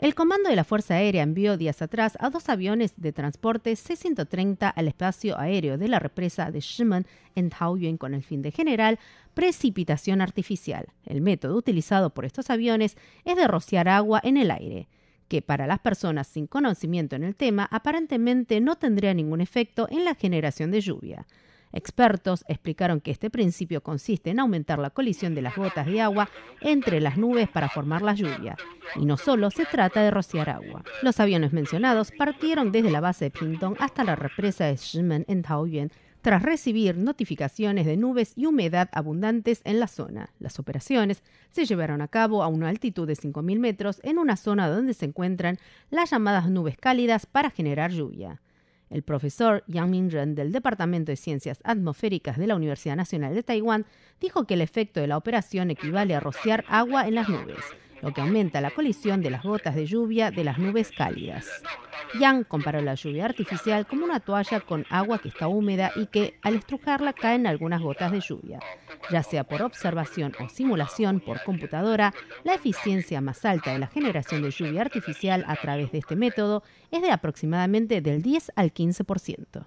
El comando de la Fuerza Aérea envió días atrás a dos aviones de transporte C-130 al espacio aéreo de la represa de Sherman en Taoyuan con el fin de generar precipitación artificial. El método utilizado por estos aviones es de rociar agua en el aire, que para las personas sin conocimiento en el tema aparentemente no tendría ningún efecto en la generación de lluvia. Expertos explicaron que este principio consiste en aumentar la colisión de las gotas de agua entre las nubes para formar la lluvia. Y no solo se trata de rociar agua. Los aviones mencionados partieron desde la base de Pinton hasta la represa de Shimen en Taoyuan tras recibir notificaciones de nubes y humedad abundantes en la zona. Las operaciones se llevaron a cabo a una altitud de 5.000 metros en una zona donde se encuentran las llamadas nubes cálidas para generar lluvia. El profesor Yang Mingren del Departamento de Ciencias Atmosféricas de la Universidad Nacional de Taiwán dijo que el efecto de la operación equivale a rociar agua en las nubes, lo que aumenta la colisión de las gotas de lluvia de las nubes cálidas. Yang comparó la lluvia artificial como una toalla con agua que está húmeda y que, al estrujarla, caen algunas gotas de lluvia ya sea por observación o simulación por computadora, la eficiencia más alta de la generación de lluvia artificial a través de este método es de aproximadamente del 10 al 15%.